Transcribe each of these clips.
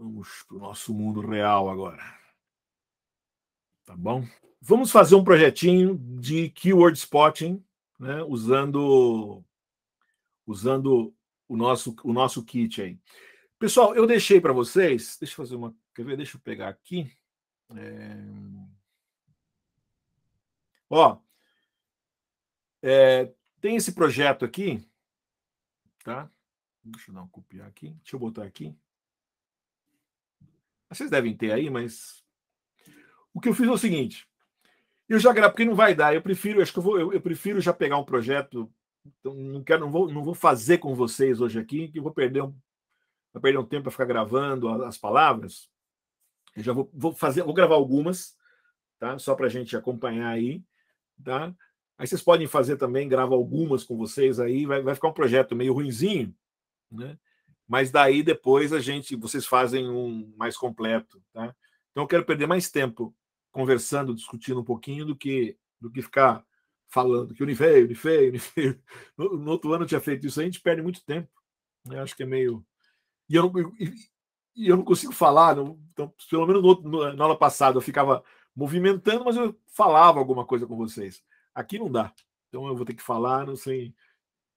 Vamos para o nosso mundo real agora. Tá bom? Vamos fazer um projetinho de keyword spotting, né? Usando, usando o nosso, o nosso kit aí. Pessoal, eu deixei para vocês. Deixa eu fazer uma. Quer ver? Deixa eu pegar aqui. É... Ó, é, tem esse projeto aqui, tá? Deixa eu dar um copiar aqui. Deixa eu botar aqui. Vocês devem ter aí, mas. O que eu fiz é o seguinte. Eu já gravei, porque não vai dar. Eu prefiro, acho que eu vou, eu, eu prefiro já pegar um projeto. Então não quero, não vou, não vou fazer com vocês hoje aqui, que eu vou perder um, vou perder um tempo para ficar gravando as palavras. Eu já vou, vou fazer, vou gravar algumas, tá? Só para a gente acompanhar aí, tá? Aí vocês podem fazer também, gravo algumas com vocês aí, vai, vai ficar um projeto meio ruinzinho, né? mas daí depois a gente, vocês fazem um mais completo, tá? Então eu quero perder mais tempo conversando, discutindo um pouquinho do que do que ficar falando que Unifei, Unifei, Unifei. No, no outro ano eu tinha feito isso, a gente perde muito tempo. Eu acho que é meio e eu não, e, e eu não consigo falar, não, então pelo menos no outro, no, na aula passada eu ficava movimentando, mas eu falava alguma coisa com vocês. Aqui não dá. Então eu vou ter que falar, não sei.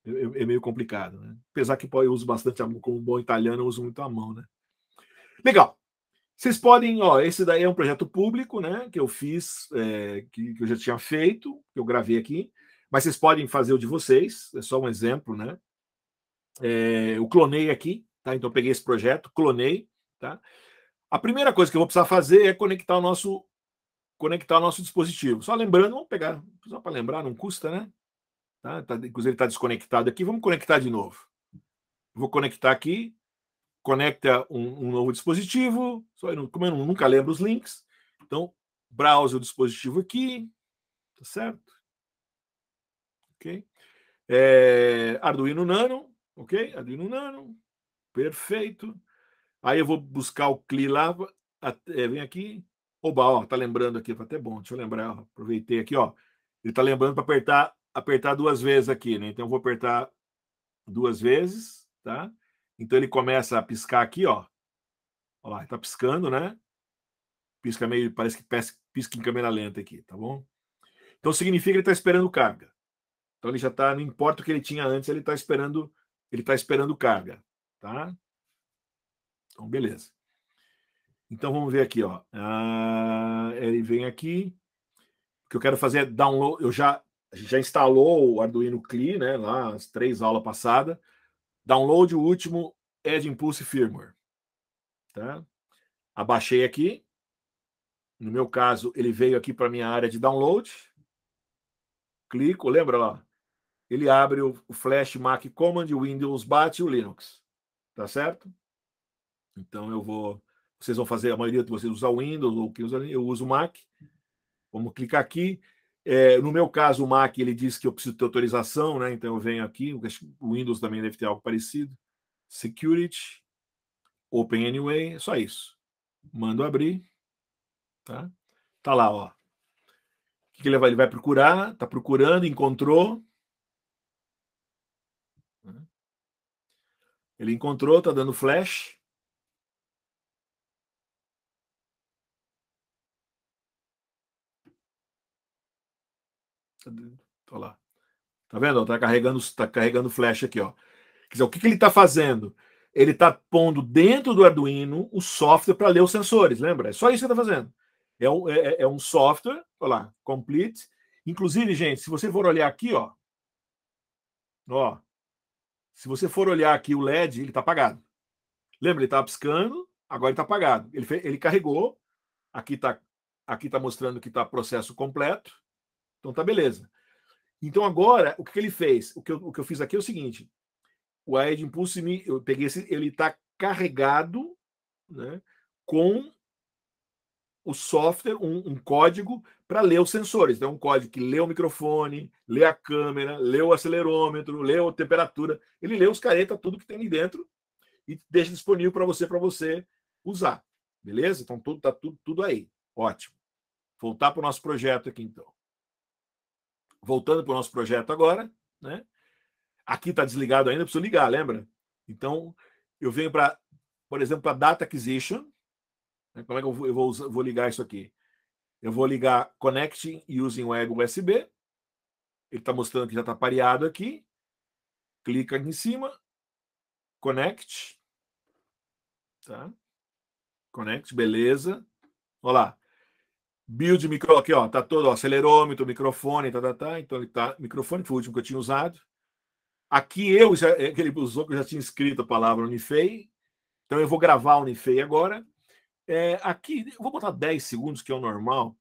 É, é, é, meio complicado, né? Apesar que eu uso bastante a mão, como bom italiano, eu uso muito a mão, né? Legal. Vocês podem, ó, esse daí é um projeto público, né? Que eu fiz, é, que, que, eu já tinha feito, que eu gravei aqui, mas vocês podem fazer o de vocês, é só um exemplo, né? É, eu clonei aqui, tá? Então peguei esse projeto, clonei, tá? A primeira coisa que eu vou precisar fazer é conectar o nosso conectar o nosso dispositivo. Só lembrando, vamos pegar, só para lembrar, não custa, né? Tá? Tá, inclusive está desconectado aqui. Vamos conectar de novo. Vou conectar aqui. Conecta um, um novo dispositivo. Só eu como eu nunca lembro os links. Então, browse o dispositivo aqui. Tá certo? Ok. É, Arduino Nano. Ok? Arduino Nano. Perfeito. Aí eu vou buscar o CLI lá. É, vem aqui. Oba, ó, tá lembrando aqui, tá até bom, deixa eu lembrar, ó, aproveitei aqui, ó. Ele tá lembrando para apertar apertar duas vezes aqui, né? Então eu vou apertar duas vezes, tá? Então ele começa a piscar aqui, ó. Olha lá, tá piscando, né? Pisca meio, parece que pisca em câmera lenta aqui, tá bom? Então significa que ele está esperando carga. Então ele já está, não importa o que ele tinha antes, ele está esperando, ele tá esperando carga, tá? Então beleza. Então vamos ver aqui, ó. Ah, ele vem aqui. O que eu quero fazer é download. Eu já a gente já instalou o Arduino CLI, né, lá as três aulas passadas. Download o último é de Impulse Firmware. Tá? Abaixei aqui. No meu caso, ele veio aqui para minha área de download. Clico, lembra lá? Ele abre o Flash Mac Command, o Windows Bat e o Linux. Tá certo? Então eu vou. Vocês vão fazer, a maioria de vocês usa o Windows ou que usa, eu uso o Mac. Vamos clicar aqui. É, no meu caso, o Mac ele diz que eu preciso ter autorização, né? Então eu venho aqui. O Windows também deve ter algo parecido. Security, Open Anyway, é só isso. Mando abrir, tá? Tá lá, ó. O que, que ele vai? Ele vai procurar, tá procurando, encontrou. Ele encontrou, tá dando flash. Tô lá. Tá vendo? Tá carregando, tá carregando flash aqui, ó. Quer dizer, o que, que ele está fazendo? Ele está pondo dentro do Arduino o software para ler os sensores, lembra? É só isso que está fazendo. É um, é, é um software, olha lá, complete. Inclusive, gente, se você for olhar aqui, ó, ó, se você for olhar aqui o LED, ele está apagado. Lembra? Ele estava tá piscando, agora ele está apagado. Ele, ele carregou, aqui está aqui tá mostrando que está processo completo. Então tá beleza. Então agora, o que, que ele fez? O que, eu, o que eu fiz aqui é o seguinte: o Aed Impulse me eu peguei esse, ele está carregado né, com o software, um, um código para ler os sensores. Então, é um código que lê o microfone, lê a câmera, lê o acelerômetro, lê a temperatura. Ele lê os caretas, tudo que tem ali dentro e deixa disponível para você, para você usar. Beleza? Então, tudo, tá tudo, tudo aí. Ótimo. Voltar para o nosso projeto aqui, então voltando para o nosso projeto agora, né? Aqui está desligado ainda, preciso ligar, lembra? Então, eu venho para, por exemplo, para Data Acquisition. Né? Como é que eu vou, eu vou, vou ligar isso aqui? Eu vou ligar Connecting Using Web USB. Ele está mostrando que já está pareado aqui. Clica aqui em cima. Connect. Tá? Connect, beleza. Olha lá. Build micro aqui, ó, tá todo, ó, acelerômetro, microfone, tá, tá, tá. Então ele tá, microfone foi o último que eu tinha usado. Aqui eu já, é, que ele usou que eu já tinha escrito a palavra Unifei. Então eu vou gravar Unifei agora. É, aqui eu vou botar 10 segundos que é o normal.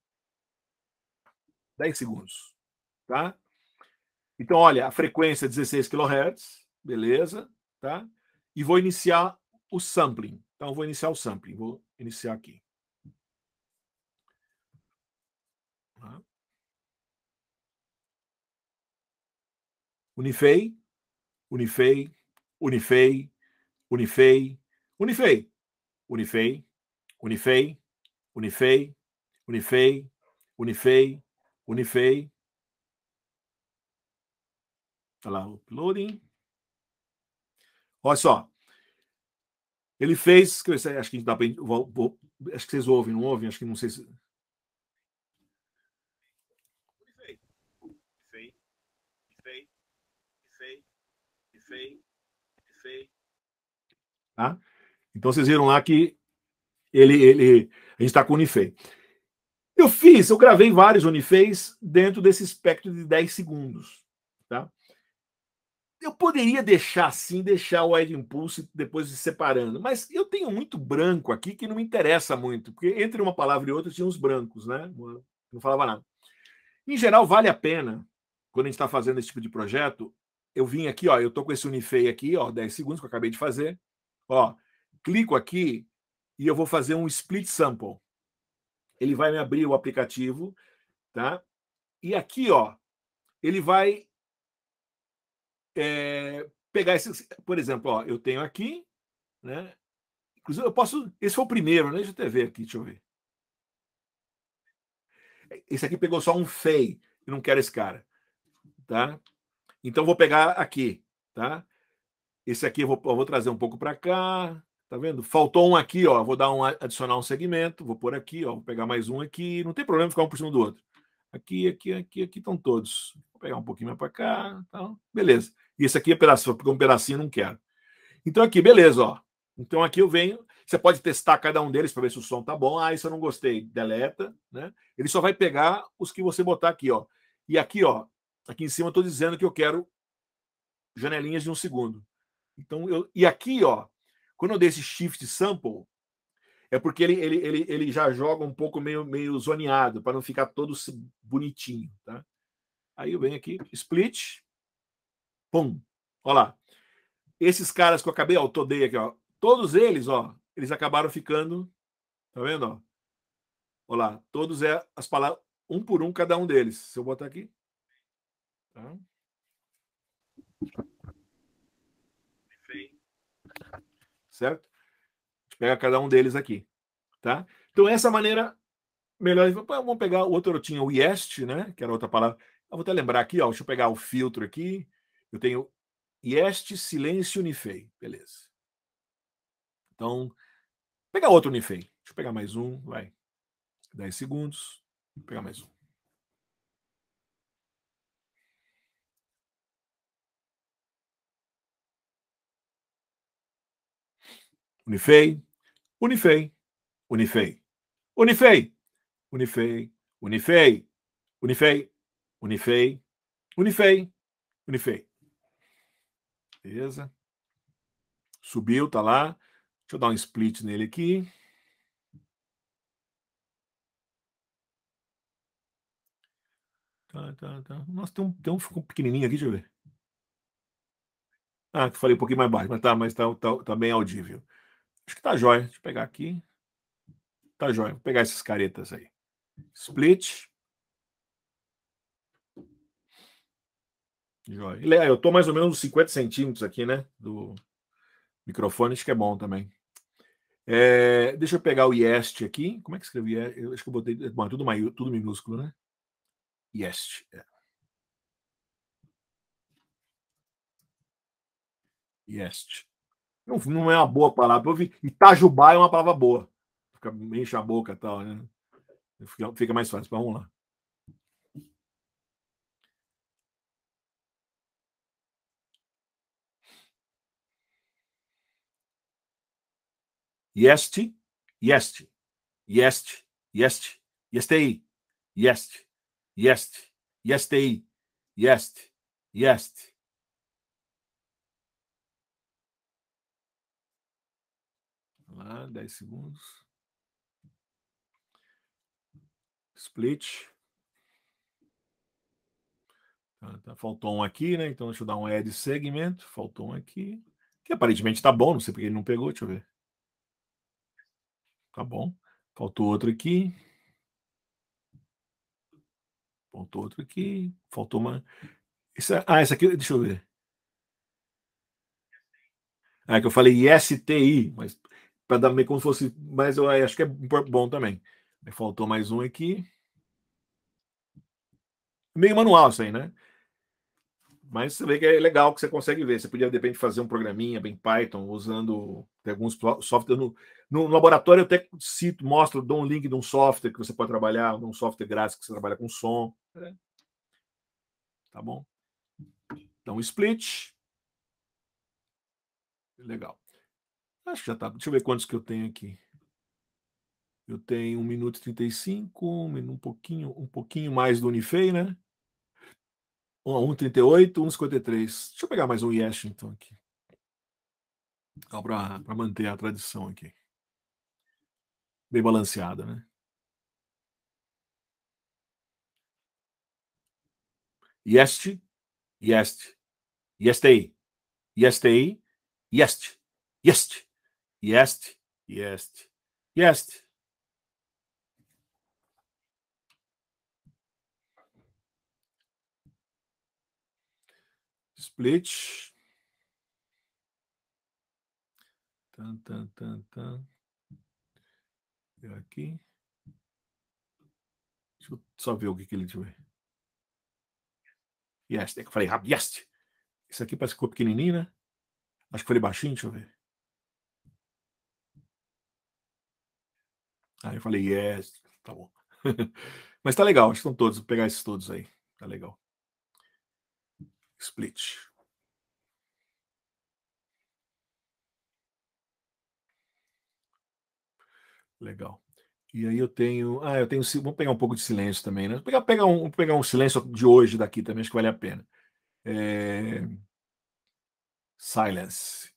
10 segundos, tá? Então olha, a frequência é 16 kHz, beleza, tá? E vou iniciar o sampling. Então vou iniciar o sampling, vou iniciar aqui. Unifei, Unifei, Unifei, Unifei, Unifei, Unifei, Unifei, Unifei, Unifei, Unifei, Unifei. Tá lá o uploading. Olha só. Ele fez. Acho que dá pra, Acho que vocês ouvem, não ouvem? Acho que não sei se. Unifei. Unifei. Tá? Então vocês viram lá que ele, ele a gente está com o Unifei. Eu fiz, eu gravei vários Unifeis dentro desse espectro de 10 segundos. Tá? Eu poderia deixar assim, deixar o Ed Impulse depois se separando, mas eu tenho muito branco aqui que não me interessa muito, porque entre uma palavra e outra tinha uns brancos, né? Não falava nada. Em geral, vale a pena, quando a gente está fazendo esse tipo de projeto, eu vim aqui, ó, eu tô com esse Unifei aqui, ó, 10 segundos que eu acabei de fazer. Ó, clico aqui e eu vou fazer um split sample. Ele vai me abrir o aplicativo, tá? E aqui, ó, ele vai é, pegar esse, por exemplo, ó, eu tenho aqui, né? Inclusive, eu posso. Esse foi o primeiro, né? Deixa eu até ver aqui, deixa eu ver. Esse aqui pegou só um fei. Eu não quero esse cara. Tá? Então, vou pegar aqui, tá? Esse aqui eu vou, eu vou trazer um pouco para cá, tá vendo? Faltou um aqui, ó. Vou dar um adicionar um segmento, vou pôr aqui, ó. Vou pegar mais um aqui. Não tem problema ficar um por cima do outro. Aqui, aqui, aqui, aqui estão todos. Vou pegar um pouquinho mais para cá, tá? beleza. E esse aqui é porque um pedacinho não quero. Então aqui, beleza, ó. Então aqui eu venho. Você pode testar cada um deles para ver se o som tá bom. Ah, isso eu não gostei. Deleta, né? Ele só vai pegar os que você botar aqui, ó. E aqui, ó, Aqui em cima eu estou dizendo que eu quero janelinhas de um segundo. Então, eu, e aqui, ó, quando eu dei esse shift sample, é porque ele, ele, ele, ele já joga um pouco meio, meio zoneado, para não ficar todo bonitinho. Tá? Aí eu venho aqui, split, pum, olha lá. Esses caras que eu acabei, ó, eu todei aqui, ó, todos eles, ó, eles acabaram ficando, tá vendo, ó? Olha lá, todos é as palavras, um por um, cada um deles. Se eu botar aqui, Tá? Certo? A gente pega cada um deles aqui. Tá? Então, essa maneira melhor. Vamos pegar o outro, eu tinha o Yest, né? Que era outra palavra. Eu vou até lembrar aqui, ó. Deixa eu pegar o filtro aqui. Eu tenho Yest, silêncio, unifei. Beleza. Então, pegar outro unifei. Deixa eu pegar mais um, vai. 10 segundos. Vou pegar mais um. Unifei, Unifei, Unifei, Unifei, Unifei, Unifei, Unifei, Unifei, Unifei, Unifei. Beleza? Subiu, tá lá. Deixa eu dar um split nele aqui. Tá, tá, tá. Nossa, tem um, tem um ficou pequenininho aqui, deixa eu ver. Ah, que falei um pouquinho mais baixo, mas tá, mas tá, tá, tá bem audível. Acho que tá jóia. Deixa eu pegar aqui. Tá jóia. Vou pegar essas caretas aí. Split. Jóia. Eu tô mais ou menos uns 50 centímetros aqui, né? Do microfone, acho que é bom também. É, deixa eu pegar o Yest aqui. Como é que escrevi? Eu acho que eu botei. Bom, é tudo, maiú, tudo minúsculo, né? Yest. É. Yest. Não, não é uma boa palavra. Eu vi, Itajubá é uma palavra boa. Fica, enche a boca e tal, né? Fica, fica mais fácil. vamos lá. Este, este, este, este, este, este, este, este, este, este, este. lá, 10 segundos. Split. Tá, tá, faltou um aqui, né? Então deixa eu dar um add segmento. Faltou um aqui. Que aparentemente está bom, não sei porque ele não pegou, deixa eu ver. Tá bom. Faltou outro aqui. Faltou outro aqui. Faltou uma. Essa... É, ah, essa aqui, deixa eu ver. Ah, é que eu falei STI, mas para dar meio como se fosse. Mas eu acho que é bom também. Faltou mais um aqui. Meio manual isso aí, né? Mas você vê que é legal que você consegue ver. Você podia, de repente, fazer um programinha bem Python, usando alguns softwares. No, no, laboratório, eu até cito, mostro, dou um link de um software que você pode trabalhar, de um software grátis que você trabalha com som. Né? Tá bom? Então, split. Legal. Acho que já tá. Deixa eu ver quantos que eu tenho aqui. Eu tenho 1 minuto e 35, um pouquinho, um pouquinho mais do Unifei, né? 1,38, 1,53. Deixa eu pegar mais um Yesh, então, aqui. Só para manter a tradição aqui. Bem balanceada, né? Yeste yest, yestei, yestei, Yeste yest. Yes, yes, yes. Split. Tan, tan, tan, tan. E aqui. Deixa eu só ver o que, que ele tiver. Yes, é que eu falei rápido. Yes! Isso aqui parece que ficou pequenininho, né? Acho que falei baixinho, deixa eu ver. Aí eu falei, yes, tá bom. Mas tá legal, acho que estão todos, vou pegar esses todos aí. Tá legal. Split. Legal. E aí eu tenho. Ah, eu tenho. Vamos pegar um pouco de silêncio também, né? Vou pegar, pegar, um, pegar um silêncio de hoje daqui também, acho que vale a pena. É... Silence.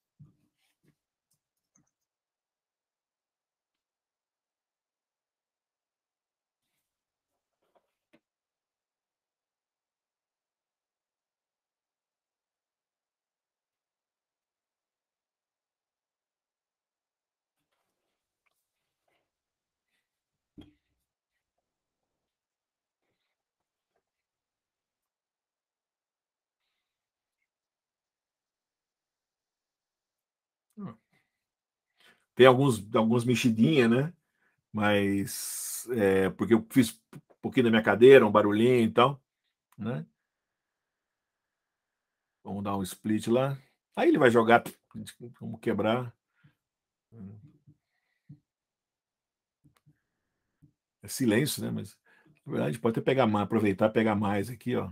Tem alguns, alguns mexidinhas, né? Mas é, porque eu fiz um pouquinho da minha cadeira, um barulhinho e tal, né? Vamos dar um split lá. Aí ele vai jogar, vamos quebrar. É silêncio, né? Mas na verdade pode até pegar mais, aproveitar, pegar mais aqui, ó.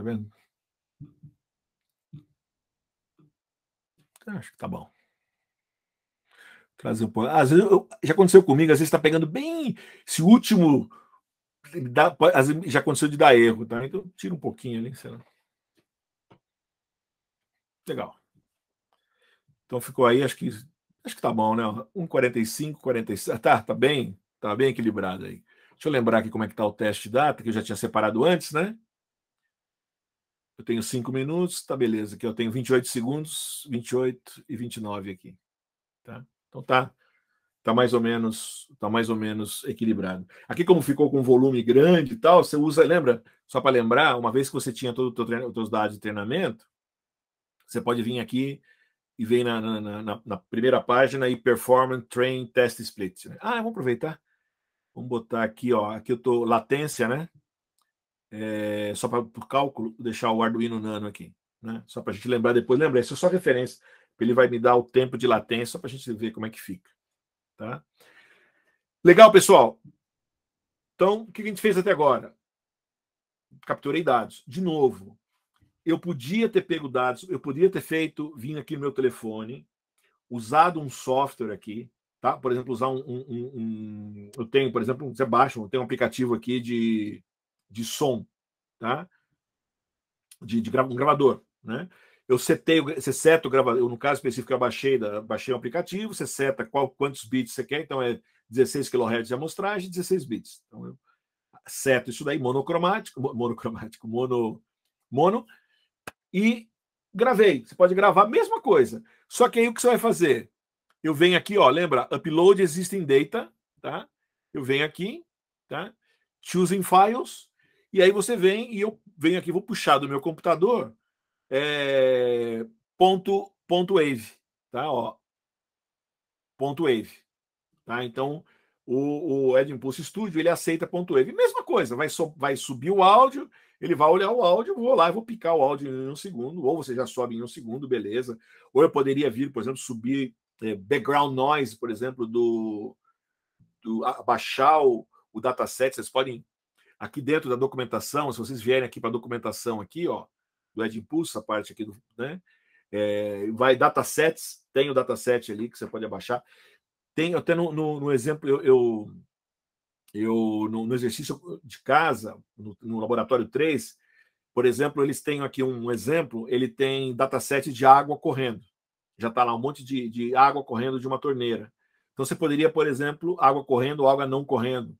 Tá vendo? Acho que tá bom. Trazer um pouco. Às vezes eu, já aconteceu comigo, às vezes está pegando bem esse último. Dá, às vezes já aconteceu de dar erro, tá? Então tira um pouquinho ali, sei lá. Legal. Então ficou aí, acho que acho que tá bom, né? 1,45, 47. Tá, tá bem, tá bem equilibrado aí. Deixa eu lembrar aqui como é que tá o teste de data, que eu já tinha separado antes, né? Eu tenho cinco minutos, tá beleza, Aqui eu tenho 28 segundos, 28 e 29 aqui, tá? Então tá, tá mais ou menos, tá mais ou menos equilibrado. Aqui como ficou com volume grande e tal, você usa, lembra? Só para lembrar, uma vez que você tinha todo os dados de treinamento, você pode vir aqui e vem na, na, na, na primeira página e performance train test split. Né? Ah, vamos aproveitar. Vamos botar aqui, ó, aqui eu tô latência, né? É, só para o cálculo, deixar o Arduino Nano aqui, né? Só para a gente lembrar depois. Lembra, isso é só referência. Ele vai me dar o tempo de latência, só para a gente ver como é que fica. Tá? Legal, pessoal. Então, o que a gente fez até agora? Capturei dados. De novo, eu podia ter pego dados, eu podia ter feito, vim aqui no meu telefone, usado um software aqui, tá? Por exemplo, usar um, um, um, um eu tenho, por exemplo, você baixa, eu tenho um aplicativo aqui de de som, tá? De, de um gravador, né? Eu setei, você seta o gravador, no caso específico eu baixei, baixei o aplicativo, você seta qual, quantos bits você quer, então é 16 kHz de amostragem, 16 bits. Então eu seto isso daí monocromático, monocromático, mono, mono e gravei. Você pode gravar a mesma coisa. Só que aí o que você vai fazer? Eu venho aqui, ó, lembra? Upload existing data, tá? Eu venho aqui, tá? Choosing files, e aí você vem e eu venho aqui, vou puxar do meu computador é, ponto, ponto wave, tá? Ó, ponto wave, tá? Então o, o Ed Impulse Studio ele aceita ponto wave. Mesma coisa, vai, so, vai subir o áudio, ele vai olhar o áudio, vou lá, e vou picar o áudio em um segundo, ou você já sobe em um segundo, beleza. Ou eu poderia vir, por exemplo, subir é, background noise, por exemplo, do, do baixar o, o dataset, vocês podem Aqui dentro da documentação, se vocês vierem aqui para a documentação aqui, ó, do Ed Impulso, essa parte aqui do, né? É, vai datasets, tem o dataset ali que você pode abaixar. Tem até no, no, no exemplo, eu, eu, eu no, no, exercício de casa, no, no laboratório 3, por exemplo, eles têm aqui um exemplo, ele tem dataset de água correndo. Já está lá um monte de, de água correndo de uma torneira. Então, você poderia, por exemplo, água correndo ou água não correndo.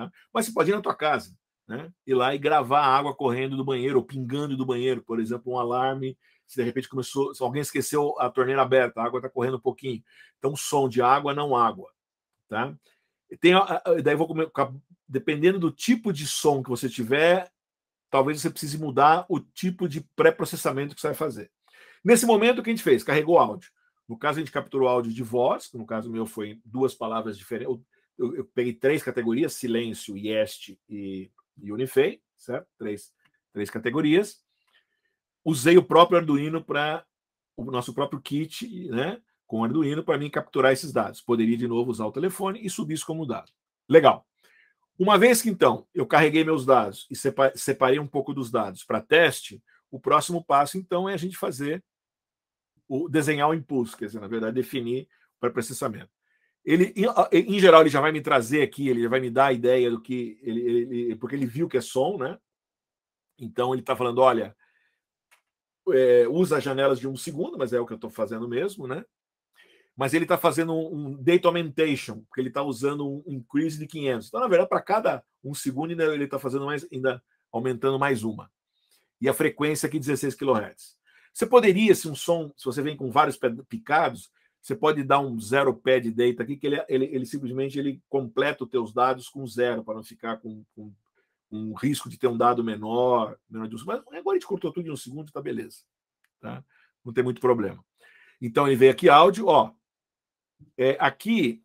Né? Mas você pode ir na tua casa, né? ir lá e gravar a água correndo do banheiro, ou pingando do banheiro, por exemplo, um alarme. Se de repente começou, se alguém esqueceu a torneira aberta, a água está correndo um pouquinho. Então, som de água, não água. Tá? Tem, ah, ah, daí vou dependendo do tipo de som que você tiver, talvez você precise mudar o tipo de pré-processamento que você vai fazer. Nesse momento, o que a gente fez? Carregou áudio. No caso, a gente capturou áudio de voz, no caso meu foi duas palavras diferentes, ou eu, eu peguei três categorias: Silêncio, Ieste e, e Unifei, certo? Três, três categorias. Usei o próprio Arduino para o nosso próprio kit, né? Com Arduino para mim capturar esses dados. Poderia de novo usar o telefone e subir isso como dado. Legal. Uma vez que então eu carreguei meus dados e separei um pouco dos dados para teste, o próximo passo então é a gente fazer o desenhar o impulso, quer dizer, na verdade definir para processamento. Ele, em geral, ele já vai me trazer aqui, ele já vai me dar a ideia do que ele, ele porque ele viu que é som, né? Então ele está falando, olha, é, usa janelas de um segundo, mas é o que eu estou fazendo mesmo, né? Mas ele está fazendo um, um date augmentation, porque ele está usando um increase de 500. Então, na verdade, para cada um segundo ainda, ele está fazendo mais, ainda aumentando mais uma. E a frequência aqui 16 kHz. Você poderia, se um som, se você vem com vários picados, você pode dar um zero pad data aqui, que ele, é, ele, ele simplesmente ele completa os teus dados com zero, para não ficar com, com, um risco de ter um dado menor. menor de um, mas agora a gente cortou tudo em um segundo, está beleza. Tá? Não tem muito problema. Então ele veio aqui áudio, ó. É, aqui,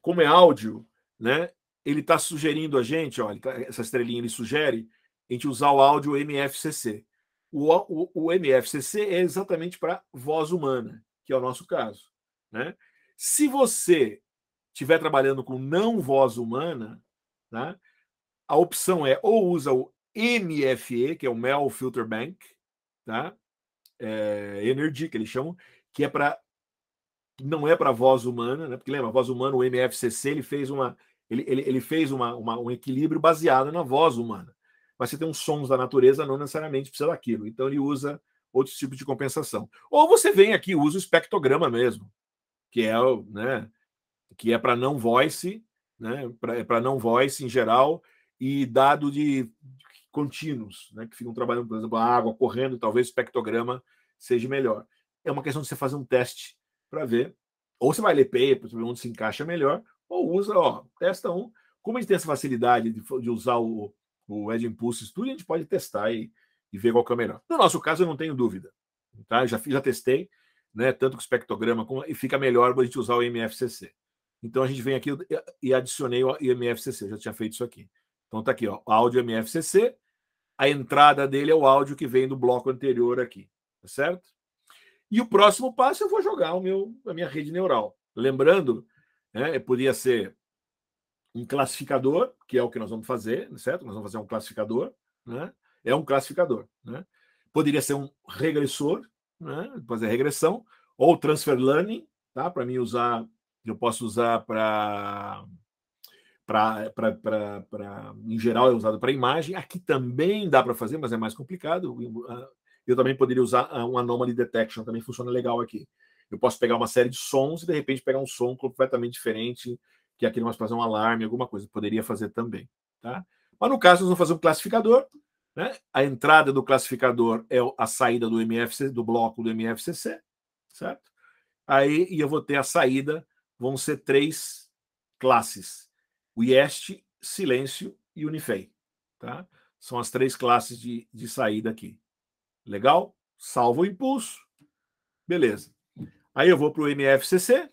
como é áudio, né? Ele está sugerindo a gente, ó, tá, essa estrelinha ele sugere a gente usar o áudio MFCC. O, o, o MFCC é exatamente para voz humana, que é o nosso caso. Né? Se você estiver trabalhando com não voz humana, tá? a opção é ou usa o MFE, que é o Mel Filter Bank, tá? É, Energy, que eles chamam, que é para não é para voz humana, né? Porque lembra, a voz humana, o MFCC, ele fez uma ele, ele, ele fez uma, uma, um equilíbrio baseado na voz humana. Mas você tem uns sons da natureza, não necessariamente precisa daquilo. Então ele usa outros tipos de compensação. Ou você vem aqui usa o espectrograma mesmo, que é, né, que é para não voice, né, para é não voice em geral, e dado de contínuos, né, que ficam trabalhando, por exemplo, a água correndo, talvez o espectrograma seja melhor. É uma questão de você fazer um teste para ver. Ou você vai ler paper, ver onde se encaixa melhor, ou usa, ó, testa um. Como a gente tem essa facilidade de, de usar o, o Edge Impulse Studio, a gente pode testar e, e ver qual que é o melhor. No nosso caso, eu não tenho dúvida. Tá? Eu já, já testei, né, tanto com espectrograma, como, e fica melhor a gente usar o MFCC. Então a gente vem aqui e adicionei o MFCC, eu já tinha feito isso aqui. Então tá aqui, ó, áudio MFCC, a entrada dele é o áudio que vem do bloco anterior aqui, tá certo? E o próximo passo eu vou jogar o meu, a minha rede neural. Lembrando, né, podia ser um classificador, que é o que nós vamos fazer, né, certo? Nós vamos fazer um classificador, né? É um classificador, né? Poderia ser um regressor, né? depois é regressão, ou transfer learning, tá? para mim usar, eu posso usar para. em geral é usado para imagem. Aqui também dá para fazer, mas é mais complicado. Eu ah, também poderia usar ah, um anomaly detection, também funciona legal aqui. Eu posso pegar uma série de sons e de repente pegar um som completamente diferente, que aqui vai fazer um alarme, alguma coisa. Poderia fazer também, tá? Mas no caso, nós vamos fazer um classificador. Né? A entrada do classificador é a saída do MFC, do bloco do MFCC, certo? Aí e eu vou ter a saída, vão ser três classes: o IEST, Silêncio e Unifei. Tá? São as três classes de, de saída aqui. Legal? Salvo o impulso. Beleza. Aí eu vou para o MFCC,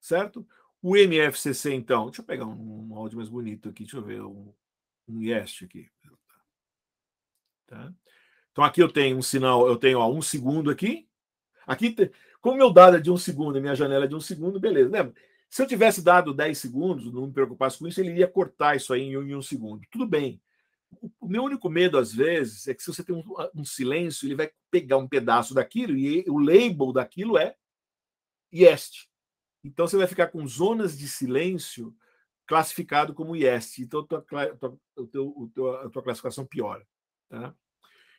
certo? O MFCC, então, deixa eu pegar um, um áudio mais bonito aqui, deixa eu ver um, um aqui. Tá? Então aqui eu tenho um sinal, eu tenho ó, um segundo aqui. Aqui, como meu dado é de um segundo, minha janela é de um segundo, beleza. Lembra? Né? Se eu tivesse dado 10 segundos, não me preocupasse com isso, ele iria cortar isso aí em um, em um segundo. Tudo bem. O meu único medo, às vezes, é que se você tem um, um silêncio, ele vai pegar um pedaço daquilo e o label daquilo é IEST. Então você vai ficar com zonas de silêncio classificado como IEST. Então tua, tua, tua, a tua classificação piora. Tá?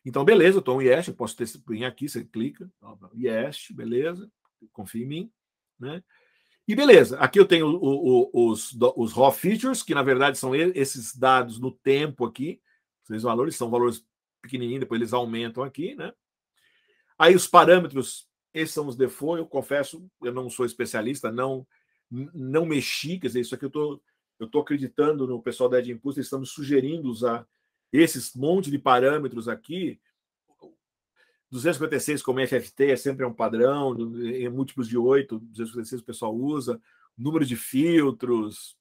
Então, beleza, eu estou um yes, eu posso ter esse aqui, você clica, yes, beleza, confia em mim. Né? E beleza, aqui eu tenho o, o, os, os raw features, que na verdade são esses dados no tempo aqui, esses valores são valores pequenininhos, depois eles aumentam aqui, né? Aí os parâmetros, esses são os default, eu confesso, eu não sou especialista, não não mexi, quer dizer, isso aqui eu tô, eu tô acreditando no pessoal da Ed Impulse, eles estão me sugerindo usar esses monte de parâmetros aqui, 256 como FFT é, é, é sempre um padrão, em múltiplos de 8, 256 o pessoal usa, número de filtros,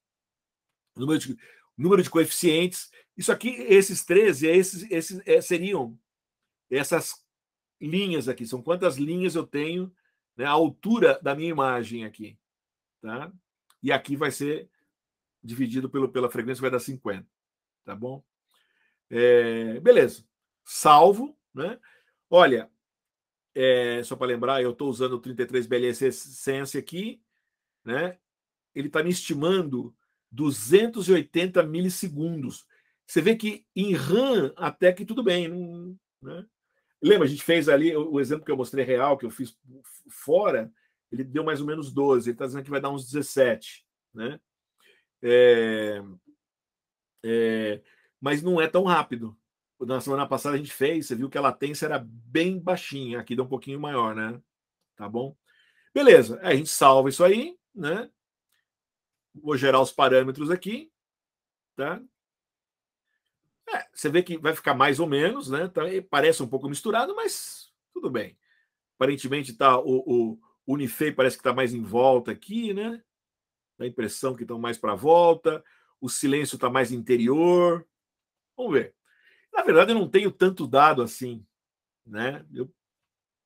número de, número de coeficientes. Isso aqui, esses 13, é esses, esses é, seriam essas linhas aqui, são quantas linhas eu tenho, né, a altura da minha imagem aqui. Tá? E aqui vai ser dividido pelo, pela frequência, vai dar 50. Tá bom? É, beleza. Salvo, né? Olha, é, só para lembrar, eu estou usando o 33 BLS Sense aqui, né? Ele está me estimando 280 milissegundos. Você vê que em RAM até que tudo bem, né? Lembra, a gente fez ali o exemplo que eu mostrei real, que eu fiz fora, ele deu mais ou menos 12, ele está dizendo que vai dar uns 17, né? É, é, mas não é tão rápido. Na semana passada a gente fez, você viu que a latência era bem baixinha, aqui dá um pouquinho maior, né? Tá bom? Beleza, a gente salva isso aí, né? Vou gerar os parâmetros aqui, tá? É, você vê que vai ficar mais ou menos, né? Tá, parece um pouco misturado, mas tudo bem. Aparentemente tá o, o Unifei parece que está mais em volta aqui, né? Dá a impressão que estão mais para volta. O silêncio está mais interior, Vamos ver. Na verdade, eu não tenho tanto dado assim, né? Eu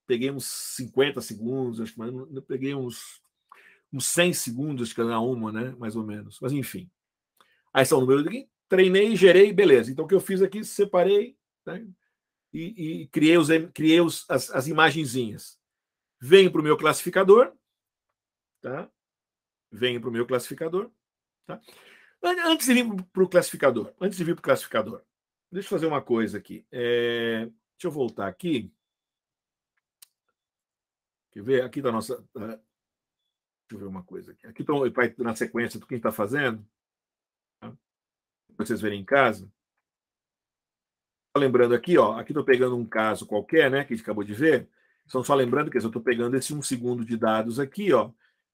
peguei uns 50 segundos, acho que eu peguei uns, uns 100 segundos cada uma, né? Mais ou menos. Mas enfim. Aí são números número treinei, gerei, beleza. Então o que eu fiz aqui, separei né? e, e, criei, os, criei os, as, as imagenzinhas. Venho para o meu classificador, tá? Venho para o meu classificador, tá? Antes de vir para o classificador, antes de vir para o classificador, deixa eu fazer uma coisa aqui. É, deixa eu voltar aqui. Quer ver? Aqui da tá nossa. Eh, deixa eu ver uma coisa aqui. Aqui estão, tá vai na sequência do que está fazendo. Tá? vocês verem em casa. Lembrando aqui, ó, aqui estou pegando um caso qualquer, né? Que a gente acabou de ver. Então, só lembrando que eu estou pegando esse um segundo de dados aqui, ó.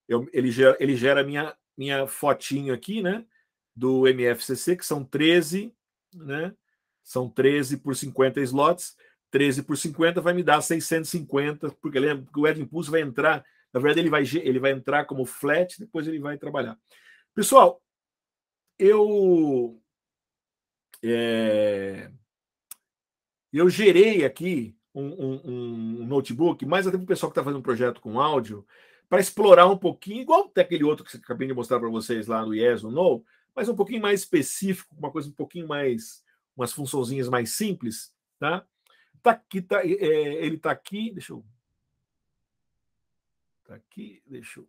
Eu, ele, gera, ele gera minha minha fotinho aqui, né? do MFCC, que são 13, né? São 13 por 50 slots. 13 por 50 vai me dar 650, porque lembra é, que o Ed Impulse vai entrar, na verdade ele vai, ele vai entrar como flat, depois ele vai trabalhar. Pessoal, eu é, eu gerei aqui um, um, um notebook, mais até para o pessoal que está fazendo um projeto com áudio, para explorar um pouquinho, igual até aquele outro que eu acabei de mostrar para vocês lá no Yes ou No, mas um pouquinho mais específico, uma coisa um pouquinho mais, umas funçãozinhas mais simples, tá? Tá aqui, tá, é, é ele tá aqui, deixa eu, tá aqui, deixa eu,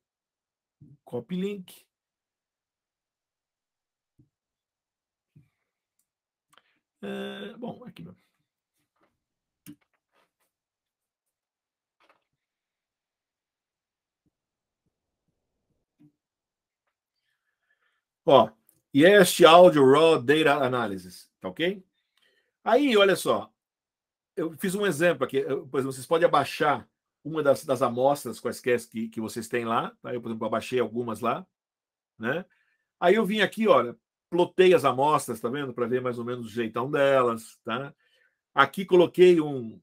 copy link. É, bom, aqui mesmo. Ó, e é este áudio Raw Data Analysis, tá ok? Aí, olha só, eu fiz um exemplo aqui. pois vocês podem abaixar uma das, das amostras quaisquer que, que vocês têm lá. Tá? Eu, por exemplo, abaixei algumas lá. Né? Aí eu vim aqui, olha, plotei as amostras, tá vendo? Para ver mais ou menos o jeitão delas, tá? Aqui coloquei um...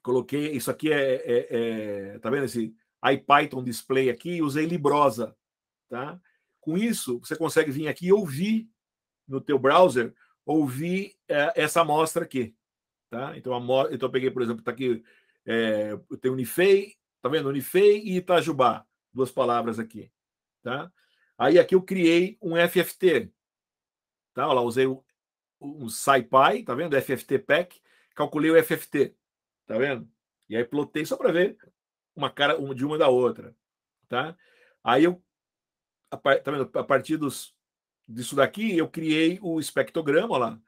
Coloquei... Isso aqui é... é, é tá vendo esse IPython display aqui? Usei Librosa, tá? Com isso, você consegue vir aqui e ouvir no teu browser, ouvir é, essa amostra aqui. Tá? Então, amostra, então, eu peguei, por exemplo, está aqui, é, eu tenho Unifei, tá vendo? Unifei e Itajubá, duas palavras aqui. Tá? Aí aqui eu criei um FFT. Tá? Olha lá, usei um, um SciPy, tá vendo? FFT Pack, calculei o FFT, tá vendo? E aí plotei só para ver uma cara de uma da outra, tá? Aí eu a, tá vendo? a partir dos, disso daqui, eu criei o espectrograma, lá,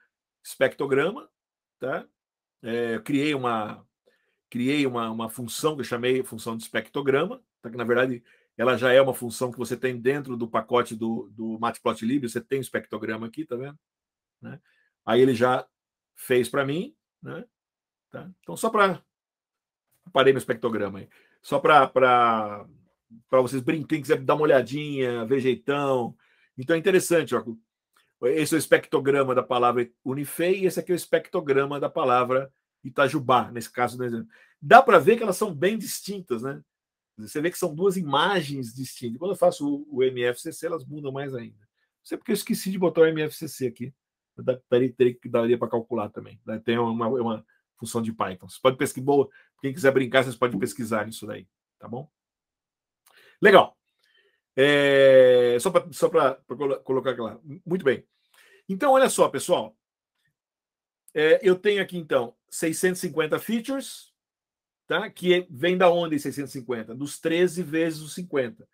espectrograma, tá? É, eu criei uma criei uma, uma função que eu chamei função de espectrograma, tá? que na verdade ela já é uma função que você tem dentro do pacote do, do Matplotlib, você tem o espectrograma aqui, tá vendo? Né? Aí ele já fez para mim, né? Tá? Então só para parei meu espectrograma aí, só para para vocês brinquem, quiser dar uma olhadinha, ver jeitão. Então é interessante, ó. Esse é o espectrograma da palavra Unifei e esse aqui é o espectrograma da palavra Itajubá, nesse caso. exemplo. Né? Dá para ver que elas são bem distintas, né? Você vê que são duas imagens distintas. Quando eu faço o, MFCC, elas mudam mais ainda. Não sei porque eu esqueci de botar o MFCC aqui. Daria, teria, daria para calcular também. Tem uma, uma função de Python. Você pode pesquisar. Quem quiser brincar, vocês podem pesquisar isso daí. Tá bom? Legal. É, só para só colocar lá. Muito bem. Então, olha só, pessoal. É, eu tenho aqui, então, 650 features, tá? que vem da onde 650? Dos 13 vezes os 50.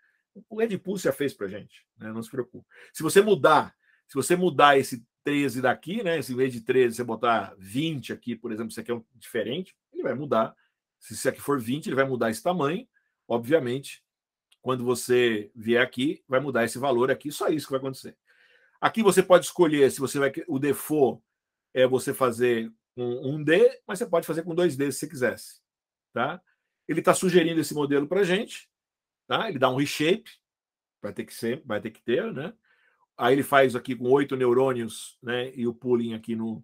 O Red Pulse já fez para a gente, né? não se preocupe. Se você mudar, se você mudar esse 13 daqui, né? Se em vez de 13 você botar 20 aqui, por exemplo, isso aqui é um diferente, ele vai mudar. Se isso aqui for 20, ele vai mudar esse tamanho, obviamente, quando você vier aqui, vai mudar esse valor aqui, só isso que vai acontecer. Aqui você pode escolher se você vai. O default é você fazer um D, mas você pode fazer com dois D se você quisesse. Tá? Ele está sugerindo esse modelo para a gente. Tá? Ele dá um reshape, vai ter que ser, vai ter que ter, né? Aí ele faz aqui com oito neurônios, né? E o pooling aqui no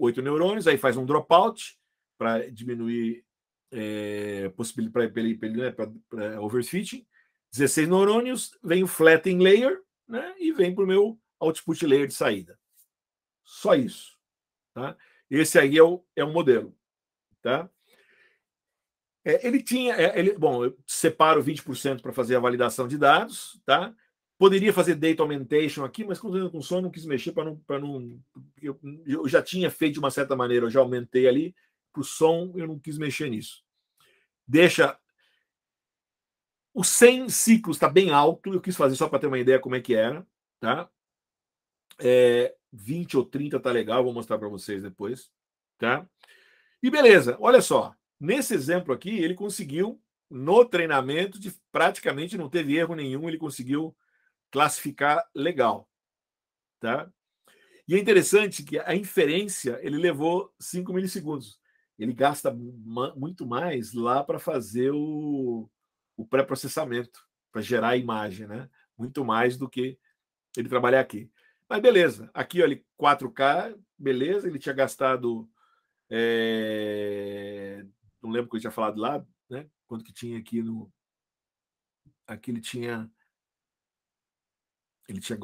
oito neurônios, aí faz um dropout para diminuir é, possibilidade para ele, ele né, overfitting, 16 neurônios, vem o flatten layer né, e vem para o meu output layer de saída. Só isso. Tá? Esse aí é, o, é um modelo. Tá? É, ele tinha. É, ele, bom, eu separo 20% para fazer a validação de dados. Tá? Poderia fazer data augmentation aqui, mas quando eu com sono, não quis mexer para não. Pra não eu, eu já tinha feito de uma certa maneira, eu já aumentei ali para o som, eu não quis mexer nisso. Deixa. O 100 ciclos está bem alto, eu quis fazer só para ter uma ideia como é que era, tá? É, 20 ou 30 tá legal, vou mostrar para vocês depois, tá? E beleza, olha só. Nesse exemplo aqui, ele conseguiu, no treinamento, de praticamente não teve erro nenhum, ele conseguiu classificar legal, tá? E é interessante que a inferência ele levou 5 milissegundos ele gasta muito mais lá para fazer o, o pré-processamento, para gerar a imagem, né? Muito mais do que ele trabalhar aqui. Mas beleza, aqui olha, 4K, beleza, ele tinha gastado. É... Não lembro que eu tinha falado lá, né? Quanto que tinha aqui no. Aqui ele tinha. Ele tinha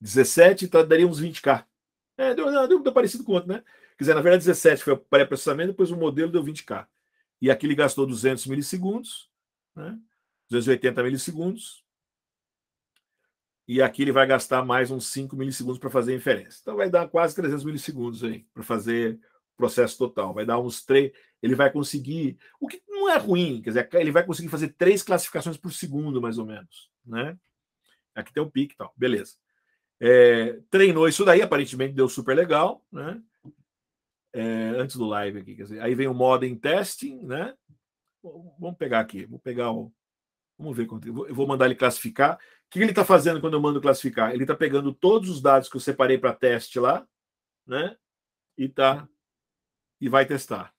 17, então daria uns 20k. É, deu, deu, deu parecido com outro, né? quiser na verdade, 17 foi o pré-processamento, depois o modelo deu 20K. E aqui ele gastou 200 milissegundos, né? 280 milissegundos. E aqui ele vai gastar mais uns 5 milissegundos para fazer a inferência. Então vai dar quase 300 milissegundos aí para fazer o processo total. Vai dar uns 3. Ele vai conseguir. O que não é ruim, quer dizer, ele vai conseguir fazer três classificações por segundo, mais ou menos. Né? Aqui tem o um pique e tal. Beleza. É, treinou isso daí, aparentemente deu super legal, né? é, antes do live aqui. Dizer, aí vem o modem testing, né? Vamos pegar aqui, vou pegar o. Vamos ver quanto. Eu vou mandar ele classificar. O que ele está fazendo quando eu mando classificar? Ele está pegando todos os dados que eu separei para teste lá, né? E tá, tá e vai testar.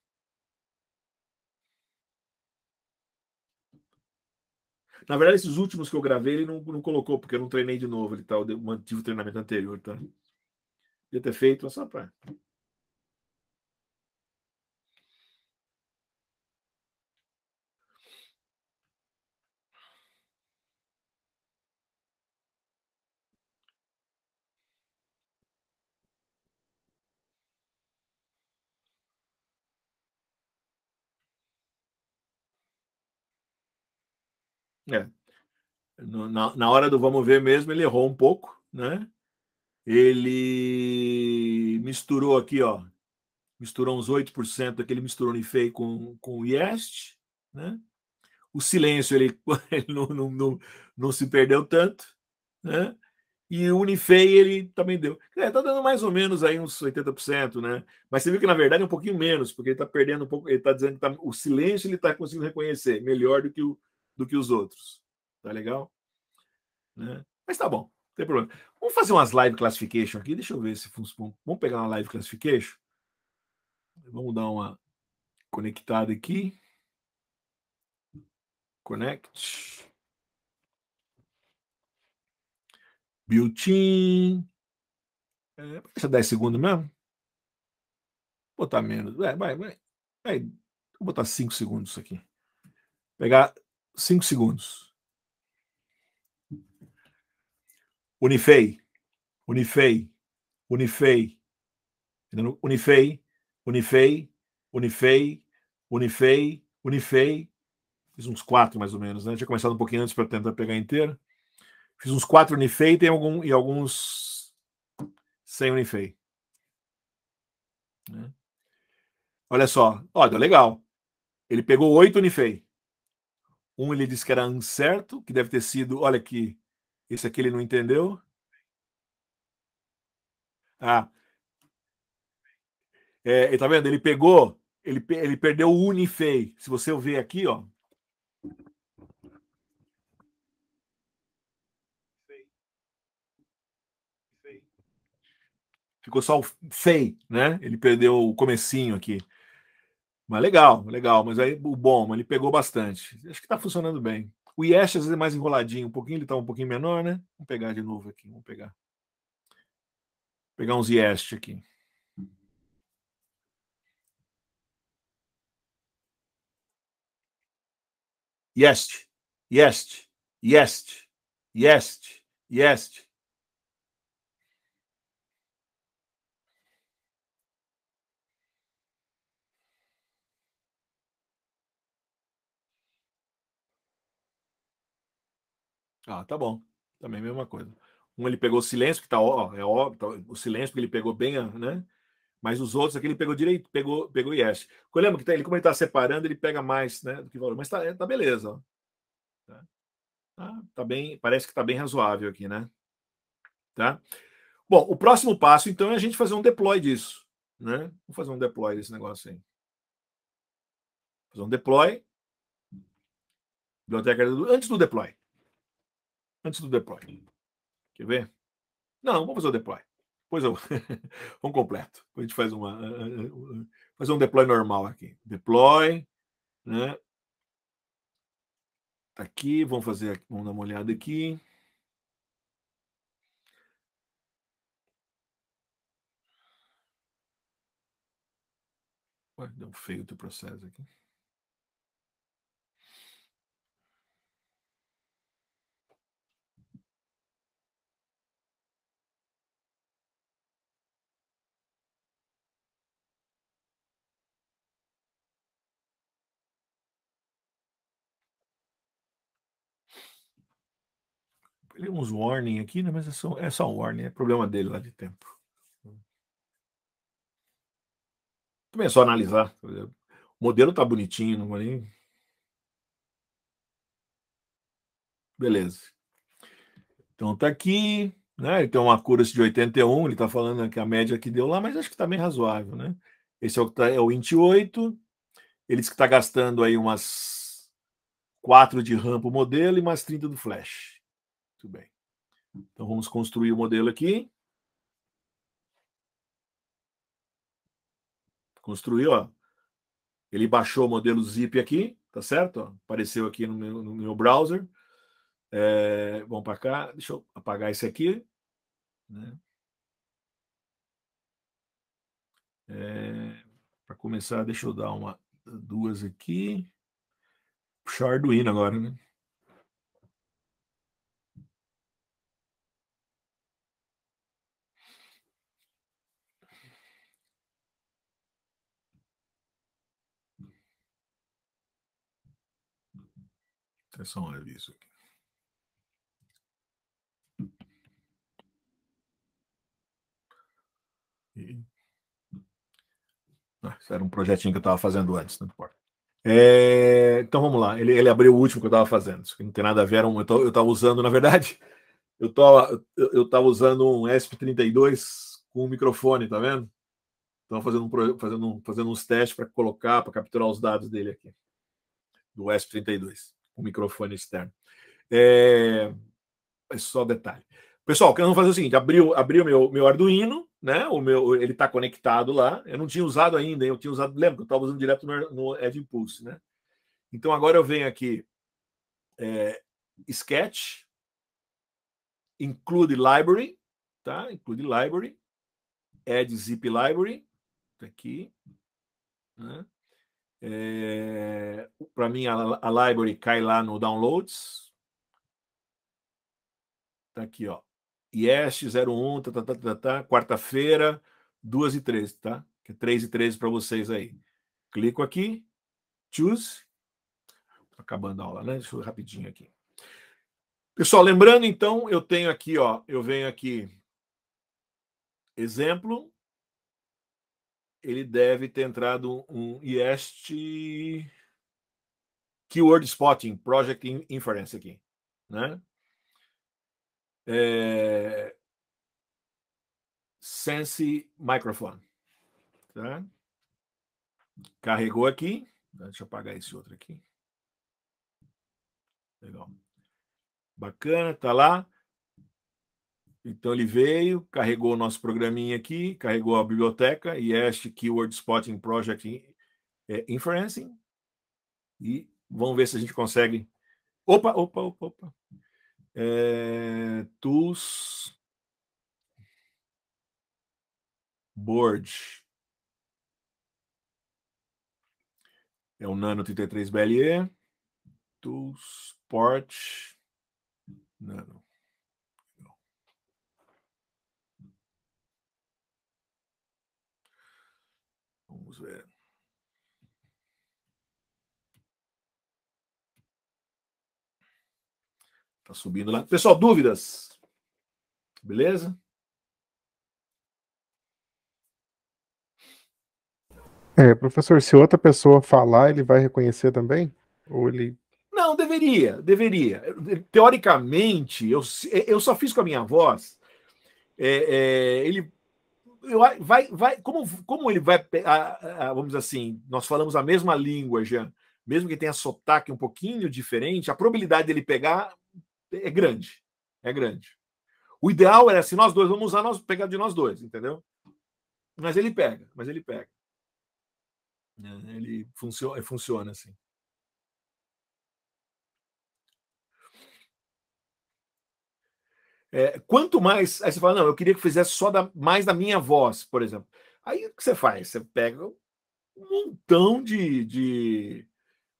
Na verdade, esses últimos que eu gravei, ele não, não colocou, porque eu não treinei de novo. Ele tá, eu mantive o treinamento anterior. Tá? Devia ter feito só para É. No, na, na hora do vamos ver mesmo, ele errou um pouco, né? Ele misturou aqui, ó. Misturou uns 8% aquele misturou Nifei com, com Yest, né? O silêncio ele, ele não, não, não, não se perdeu tanto, né? E o Unifei ele também deu. É, tá dando mais ou menos aí uns 80%, né? Mas você viu que na verdade é um pouquinho menos, porque ele tá perdendo um pouco, ele tá dizendo que tá, o silêncio ele tá conseguindo reconhecer melhor do que o, do que os outros. Tá legal? Né? Mas tá bom, não tem problema. Vamos fazer umas live classification aqui. Deixa eu ver se funciona. Vamos pegar uma live classification. Vamos dar uma conectada aqui. Connect. Built-in. É, deixa 10 segundos mesmo. Vou botar menos. É, vai, vai, vai. Vou botar 5 segundos isso aqui. Pegar Cinco segundos. Unifei, Unifei, Unifei, Unifei, Unifei, Unifei, Unifei, Unifei. Fiz uns quatro mais ou menos, né? tinha começado um pouquinho antes para tentar pegar inteiro. Fiz uns quatro Unifei tem algum, e alguns sem Unifei. Né? Olha só, olha, legal. Ele pegou oito Unifei. Um ele disse que era incerto, que deve ter sido, olha aqui, esse aqui ele não entendeu. Ah. É, tá vendo? Ele pegou, ele, ele perdeu o Unifei. Se você ver aqui, ó. Ficou só o FEI, né? Ele perdeu o comecinho aqui. Mas legal, legal. Mas aí o bom, ele pegou bastante. Acho que está funcionando bem. O Yesh às vezes é mais enroladinho, um pouquinho, ele está um pouquinho menor, né? Vamos pegar de novo aqui, vamos pegar. Vou pegar uns Yesh aqui. Yes, yes, yes, yes, yes. Ah, tá bom. Também a mesma coisa. Um ele pegou o silêncio, que tá, ó, é óbvio, tá, o silêncio que ele pegou bem, ah, né? Mas os outros aqui ele pegou direito, pegou, pegou yes. Eu lembro que tá, ele, como ele tá separando, ele pega mais, né, do que valor. Mas tá, é, tá beleza, ó. Tá? Tá, tá bem, parece que tá bem razoável aqui, né? Tá? Bom, o próximo passo, então, é a gente fazer um deploy disso, né? Vamos fazer um deploy desse negócio aí. Fazer um deploy. Biblioteca antes do deploy antes do deploy. Quer ver? Não, vamos fazer o deploy. Pois eu, completo. a gente faz uma fazer um deploy normal aqui. Deploy, né? Tá aqui, vamos fazer, vamos dar uma olhada aqui. Ué, deu um feio o processo aqui. Ele é uns warning aqui, né? mas é só, é só um warning, é problema dele lá de tempo. Também é só analisar. O modelo tá bonitinho, não vou nem. Beleza. Então tá aqui, né? Ele tem uma cura de 81, ele tá falando que a média que deu lá, mas acho que tá bem razoável, né? Esse é o, tá, é o 28. Ele diz que tá gastando aí umas 4 de RAM o modelo e mais 30 do flash. Muito bem. Então vamos construir o modelo aqui. Construiu, ó. Ele baixou o modelo zip aqui, tá certo? Ó, apareceu aqui no meu, no meu browser. É, vamos para cá, deixa eu apagar esse aqui. Né? É, para começar, deixa eu dar uma, duas aqui. Puxar Arduino agora, né? É só um aviso aqui. E... Ah, isso era um projetinho que eu estava fazendo antes, não importa. É... então vamos lá, ele, ele, abriu o último que eu estava fazendo, isso não tem nada a ver, é eu estava usando, na verdade, eu estava eu tava usando um ESP32 com um microfone, tá vendo? Estava então, fazendo, um, fazendo, fazendo uns testes para colocar, para capturar os dados dele aqui, do ESP32 o microfone externo. É, é só detalhe. Pessoal, vamos fazer é o seguinte: abriu, abriu meu, meu Arduino, né? O meu, ele está conectado lá. Eu não tinha usado ainda, eu tinha usado. Lembra que eu estava usando direto no, no Ed Impulse, né? Então agora eu venho aqui, é, Sketch, include library, tá? Include library, add zip library, tá aqui, né? É, Para mim, a, a library cai lá no downloads. Está aqui, ó. Yes 01, tá, tá, tá, tá, tá. quarta-feira, 2 e 13, tá? Que é 3 e 13 para vocês aí. Clico aqui, choose. Tô acabando a aula, né? Deixa eu rapidinho aqui. Pessoal, lembrando então, eu tenho aqui, ó, eu venho aqui exemplo, ele deve ter entrado um IEST Keyword Spotting, Project Inference aqui, né? É... Sense Microphone, tá? Carregou aqui, né? deixa eu apagar esse outro aqui. Legal. Bacana, tá lá. Então ele veio, carregou o nosso programinha aqui, carregou a biblioteca Yeast Keyword Spotting Project é, Inferencing. E vamos ver se a gente consegue. Opa, opa, opa, opa. É, tools Board. É o Nano 33BLE. Tools Port Nano. Vamos ver. Tá subindo lá. Pessoal, dúvidas? Beleza? É, professor, se outra pessoa falar, ele vai reconhecer também? Ou ele. Não, deveria, deveria. Teoricamente, eu, eu só fiz com a minha voz. É, é, ele eu, vai, vai, como, como ele vai, vamos dizer assim, nós falamos a mesma língua, Jean, mesmo que tenha sotaque um pouquinho diferente, a probabilidade dele pegar é grande. É grande. O ideal era se assim, nós dois vamos usar nós pegar de nós dois, entendeu? Mas ele pega, mas ele pega. É, ele funciona, funciona assim. É, quanto mais. Aí você fala, não, eu queria que fizesse só da, mais da minha voz, por exemplo. Aí o que você faz? Você pega um montão de, de,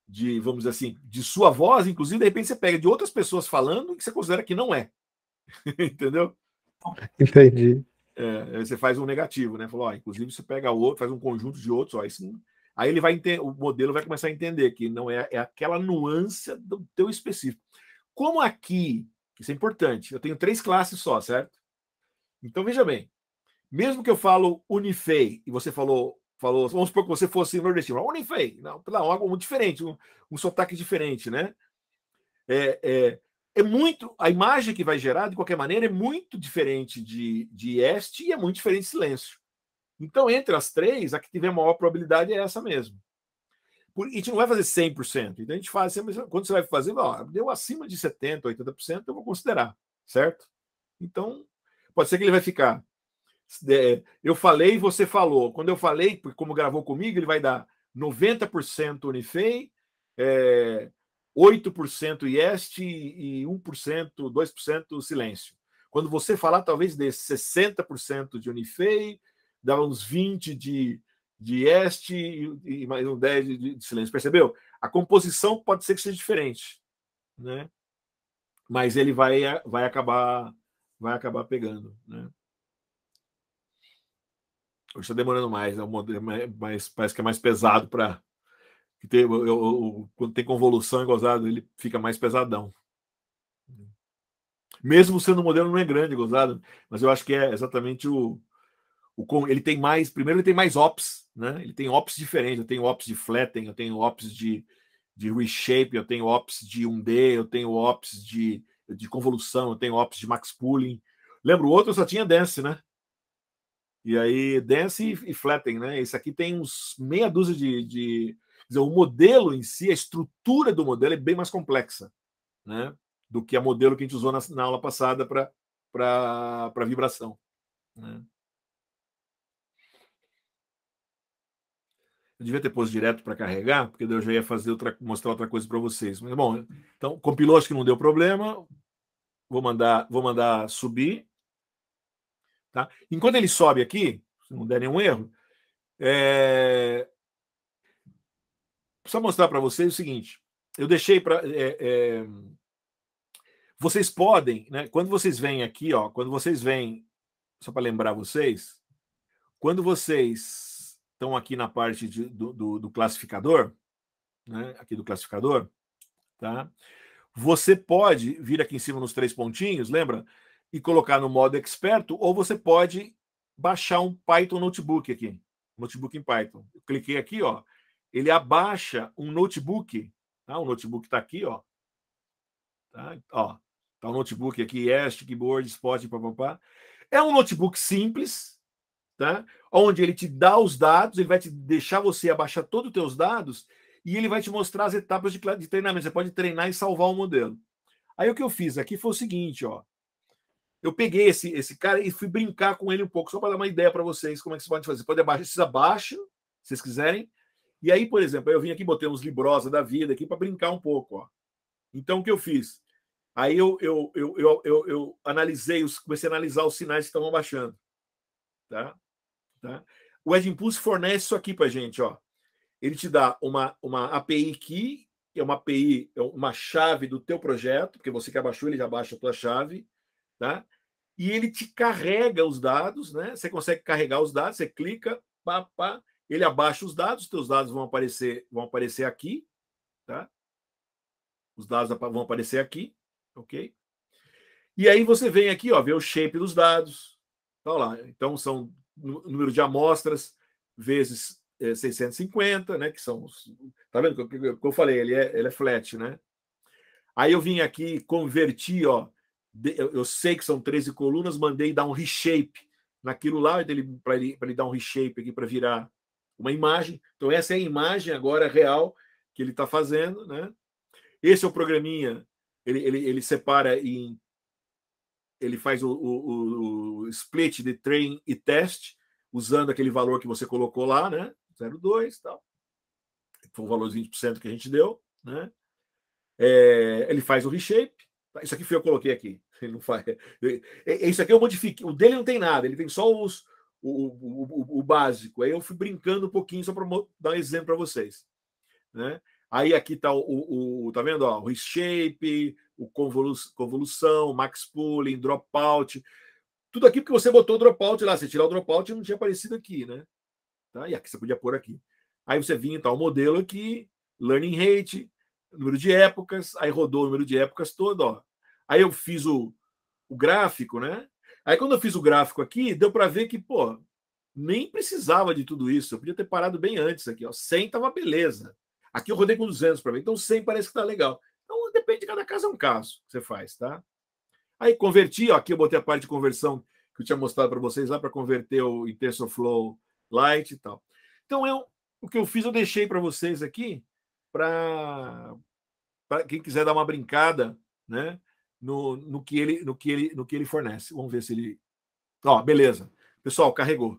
de vamos dizer assim, de sua voz, inclusive, de repente você pega de outras pessoas falando que você considera que não é. Entendeu? Entendi. É, você faz um negativo, né? Falou, ó, inclusive você pega outro, faz um conjunto de outros, ó, esse, aí ele vai o modelo vai começar a entender que não é, é aquela nuance do teu específico. Como aqui isso é importante. Eu tenho três classes só, certo? Então veja bem. Mesmo que eu falo Unifei e você falou, falou, vamos supor que você fosse nordestino, Unifei, não, pela algo diferente, um, um sotaque diferente, né? É, é, é, muito. A imagem que vai gerar, de qualquer maneira, é muito diferente de, de este e é muito diferente de silêncio. Então, entre as três, a que tiver maior probabilidade é essa mesmo a gente não vai fazer 100%. Então a gente faz, assim, quando você vai fazer, ó, deu acima de 70%, 80%, eu vou considerar, certo? Então, pode ser que ele vai ficar. É, eu falei, você falou. Quando eu falei, como gravou comigo, ele vai dar 90% Unifei, é, 8% IEST e 1%, 2% silêncio. Quando você falar, talvez dê 60% de Unifei, dá uns 20% de de este e, mais um 10 de, de, silêncio. Percebeu? A composição pode ser que seja diferente, né? Mas ele vai, vai acabar vai acabar pegando, né? Hoje está demorando mais, né? mais parece que é mais pesado para que tem, eu, eu, quando tem convolução e gozado, ele fica mais pesadão. Mesmo sendo um modelo não é grande, gozado, mas eu acho que é exatamente o, o, ele tem mais. Primeiro, ele tem mais ops, né? Ele tem ops diferentes. Eu tenho ops de flatten, eu tenho ops de, de reshape, eu tenho ops de 1D, eu tenho ops de, de convolução, eu tenho ops de max pooling. Lembro, o outro eu só tinha dance, né? E aí, dance e, e flatten, né? Esse aqui tem uns meia dúzia de. de dizer, o modelo em si, a estrutura do modelo é bem mais complexa, né? Do que a modelo que a gente usou na, na aula passada para vibração. Né? Eu devia ter posto direto para carregar, porque eu já ia fazer outra, mostrar outra coisa para vocês. Mas bom, então compilou, acho que não deu problema. Vou mandar, vou mandar subir. Tá? Enquanto ele sobe aqui, se não der nenhum erro, é... só mostrar para vocês o seguinte: eu deixei para. É, é... Vocês podem, né? Quando vocês vêm aqui, ó, quando vocês vêm, só para lembrar vocês, quando vocês então, aqui na parte de, do, do, do, classificador, né? aqui do classificador, tá? Você pode vir aqui em cima nos três pontinhos, lembra? E colocar no modo experto, ou você pode baixar um Python notebook aqui. Notebook em Python. Eu cliquei aqui, ó. Ele abaixa um notebook. Tá? O notebook está aqui, ó. Tá? Ó, tá o um notebook aqui, Est, Keyboard, Spot, papapá. É um notebook simples, tá? onde ele te dá os dados, ele vai te deixar você abaixar todos os teus dados e ele vai te mostrar as etapas de, de treinamento. Você pode treinar e salvar o modelo. Aí o que eu fiz aqui foi o seguinte, ó. Eu peguei esse, esse cara e fui brincar com ele um pouco, só para dar uma ideia para vocês como é que você pode fazer. pode abaixar, vocês abaixam, se vocês quiserem. E aí, por exemplo, eu vim aqui, botei uns Librosa da vida aqui para brincar um pouco. Ó. Então, o que eu fiz? Aí eu, eu, eu, eu, eu, eu analisei, os, comecei a analisar os sinais que estavam abaixando. Tá? Tá? O Edge Impulse fornece isso aqui para a gente. Ó. Ele te dá uma, uma API key, que é uma API, é uma chave do teu projeto, porque você que abaixou, ele já baixa a tua chave. Tá? E ele te carrega os dados, né? Você consegue carregar os dados, você clica, pá, pá, ele abaixa os dados, os teus dados vão aparecer, vão aparecer aqui, tá? Os dados vão aparecer aqui, ok? E aí você vem aqui, ó, vê o shape dos dados. Tá lá. Então são número de amostras vezes é, 650, né? Que são os. Tá vendo? que eu falei, ele é, ele é flat, né? Aí eu vim aqui e converti, ó. Eu sei que são 13 colunas, mandei dar um reshape naquilo lá, para ele, ele dar um reshape aqui para virar uma imagem. Então, essa é a imagem agora real que ele está fazendo. Né? Esse é o programinha, ele, ele, ele separa em ele faz o, o, o, split de train e test, usando aquele valor que você colocou lá, né? 0,2 e tal. Foi o valor de 20% que a gente deu, né? É, ele faz o reshape. Isso aqui foi eu coloquei aqui. Ele não faz. É, é, isso aqui eu modifiquei. O dele não tem nada, ele tem só os, o, o, o básico. Aí eu fui brincando um pouquinho só para dar um exemplo para vocês. Né? Aí aqui está o, o, Tá vendo? Ó, o reshape, o convolução, max pooling, dropout, tudo aqui porque você botou o dropout lá. Se tirar o dropout, não tinha aparecido aqui, né? Tá? E aqui você podia pôr aqui. Aí você vinha então o modelo aqui, learning rate, número de épocas, aí rodou o número de épocas todo, ó. Aí eu fiz o, o gráfico, né? Aí quando eu fiz o gráfico aqui, deu para ver que, pô, nem precisava de tudo isso. Eu podia ter parado bem antes aqui, ó. 100 tava beleza. Aqui eu rodei com 200 para ver. Então 100 parece que tá legal. Depende de cada caso, é um caso que você faz, tá? Aí converti, ó, aqui eu botei a parte de conversão que eu tinha mostrado para vocês lá para converter o em TensorFlow Lite e tal. Então eu, o que eu fiz eu deixei para vocês aqui para quem quiser dar uma brincada, né, no, no que ele no que ele no que ele fornece. Vamos ver se ele Ó, beleza. Pessoal, carregou.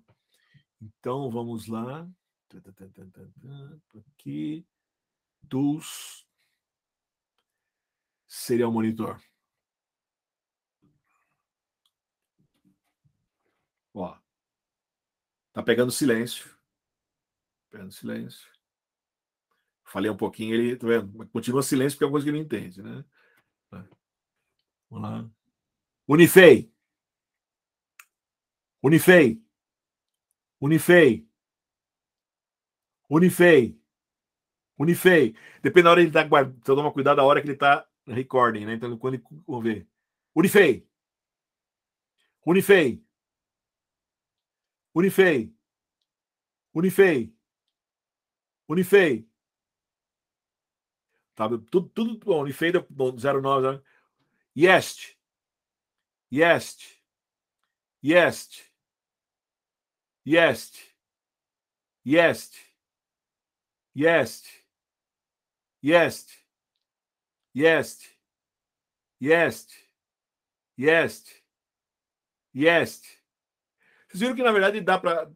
Então vamos lá. Aqui dos seria o monitor? Ó. Tá pegando silêncio. Pegando silêncio. Falei um pouquinho, ele, tá vendo? Continua silêncio porque é uma coisa que ele não entende, né? Tá. Vamos lá. Unifei. Unifei. Unifei. Unifei. Unifei. Depende da hora que ele tá. guardando. Então, toma cuidado da hora que ele tá recordem, né? Então, quando, vamos ver. Unifei. Unifei. Unifei. Unifei. Unifei. Tá, tudo, tudo bom. Unifei 09. Yes. Yes. Yes. Yes. Yes. Yes. Yes. Yes, yes, yes, yes. Vocês viram que, na verdade, dá para.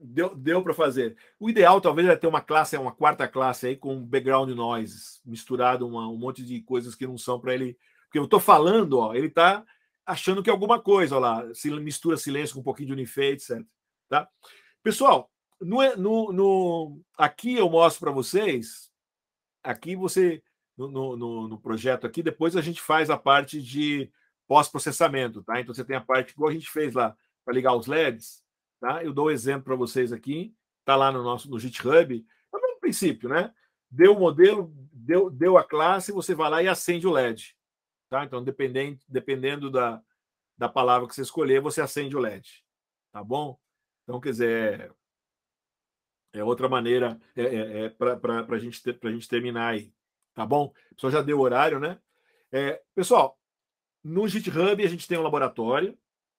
Deu, deu para fazer. O ideal, talvez, é ter uma classe, uma quarta classe aí com background noise misturado uma, um monte de coisas que não são para ele. Porque eu estou falando, ó, ele está achando que é alguma coisa, ó lá, se mistura silêncio com um pouquinho de unifei, etc. Tá? Pessoal, no, no, no, aqui eu mostro para vocês. Aqui você no, no, no projeto aqui, depois a gente faz a parte de pós-processamento, tá? Então você tem a parte que a gente fez lá para ligar os LEDs, tá? Eu dou um exemplo para vocês aqui, tá lá no nosso no GitHub, tá no princípio, né? Deu o modelo, deu, deu a classe, você vai lá e acende o LED, tá? Então dependendo, dependendo da, da palavra que você escolher, você acende o LED, tá bom? Então quer dizer é, é outra maneira é, é, é para a gente, gente terminar aí. Tá bom? O pessoal já deu o horário, né? É, pessoal, no GitHub a gente tem um laboratório,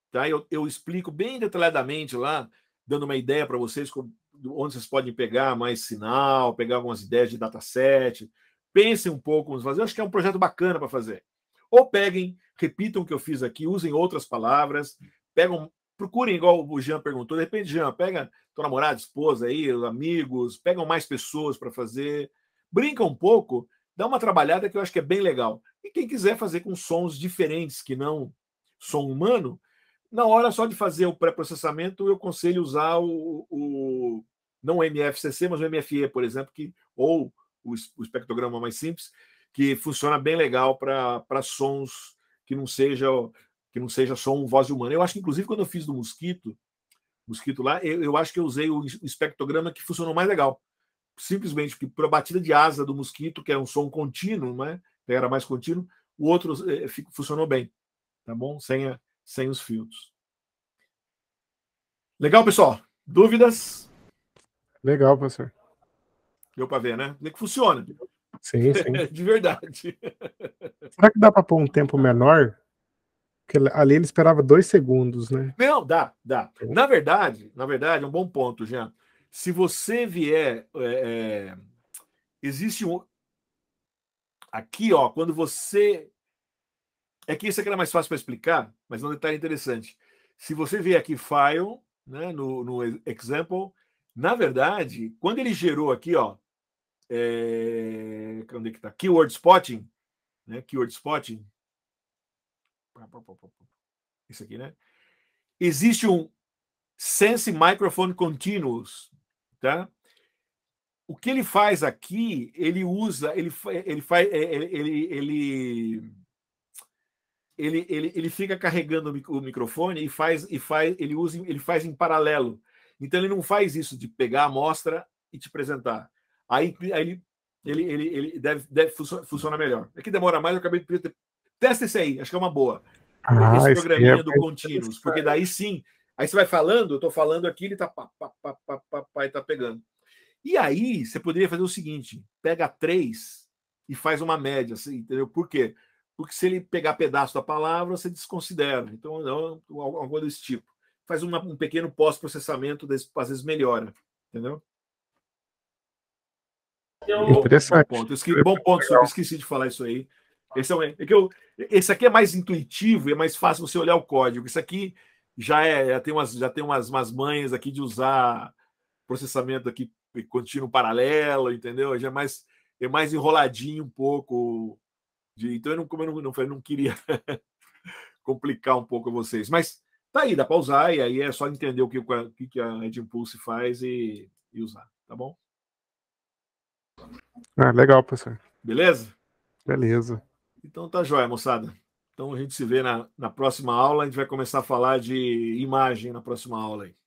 tá? Eu, eu explico bem detalhadamente lá, dando uma ideia para vocês como, onde vocês podem pegar mais sinal, pegar algumas ideias de dataset. Pensem um pouco vamos fazer. Eu acho que é um projeto bacana para fazer. Ou peguem, repitam o que eu fiz aqui, usem outras palavras, pegam procurem, igual o Jean perguntou, de repente, Jean, pega tua namorada, esposa aí, amigos, pegam mais pessoas para fazer, brinca um pouco dá uma trabalhada que eu acho que é bem legal. E quem quiser fazer com sons diferentes que não som humano, na hora só de fazer o pré-processamento, eu aconselho usar o, o não o MFCC, mas o MFE, por exemplo, que ou o, o espectrograma mais simples, que funciona bem legal para sons que não seja que não seja um voz humana. Eu acho que inclusive quando eu fiz do mosquito, mosquito lá, eu, eu acho que eu usei o espectrograma que funcionou mais legal, simplesmente porque, por batida de asa do mosquito, que era um som contínuo, né? era mais contínuo, o outro é, funcionou bem, tá bom? Sem, a, sem os filtros. Legal, pessoal? Dúvidas? Legal, professor. Deu para ver, né? Vê que funciona. Sim, sim. de verdade. Será que dá para pôr um tempo menor? Porque ali ele esperava dois segundos, né? Não, dá, dá. Na verdade, na verdade, é um bom ponto, Jean se você vier. É, existe um. Aqui, ó, quando você. É que isso aqui era mais fácil para explicar, mas é um detalhe interessante. Se você vier aqui file, né, no, no example, na verdade, quando ele gerou aqui, ó, é, onde é que tá? Keyword spotting, né? Keyword spotting. Isso aqui, né? Existe um Sense Microphone Continuous, Tá? O que ele faz aqui, ele usa, ele, ele faz, é, é, ele, ele, ele, ele, ele fica carregando o microfone e faz, e faz, ele usa, ele faz em paralelo. Então ele não faz isso de pegar a amostra e te apresentar. Aí, aí ele, ele, ele, deve, deve funciona, melhor. É que demora mais, eu acabei de. Testa esse aí, acho que é uma boa. Ah, esse é programinha é do Continuous, porque daí sim Aí você vai falando, eu estou falando aqui, ele está pá, pá, pá, pá, pá, pá, e tá pegando. E aí você poderia fazer o seguinte: pega três e faz uma média, assim, entendeu? Por quê? Porque se ele pegar pedaço da palavra, você desconsidera. Então, não, é algo desse tipo. Faz uma, um pequeno pós-processamento, às vezes melhora, entendeu? É interessante. Bom ponto, Bom ponto esqueci de falar isso aí. Esse, é, um... é que eu, esse aqui é mais intuitivo, é mais fácil você olhar o código. Isso aqui já é, já tem umas, já tem umas, umas manhas aqui de usar processamento aqui contínuo paralelo, entendeu? Já é mais, é mais enroladinho um pouco. De, então eu não, como eu não, não, eu não queria complicar um pouco vocês, mas tá aí, dá para usar e aí é só entender o que, o que a Red Impulse faz e, e usar, tá bom? Ah, legal, professor. Beleza? Beleza. Então tá joia, moçada. Então a gente se vê na, na próxima aula. A gente vai começar a falar de imagem na próxima aula. Aí.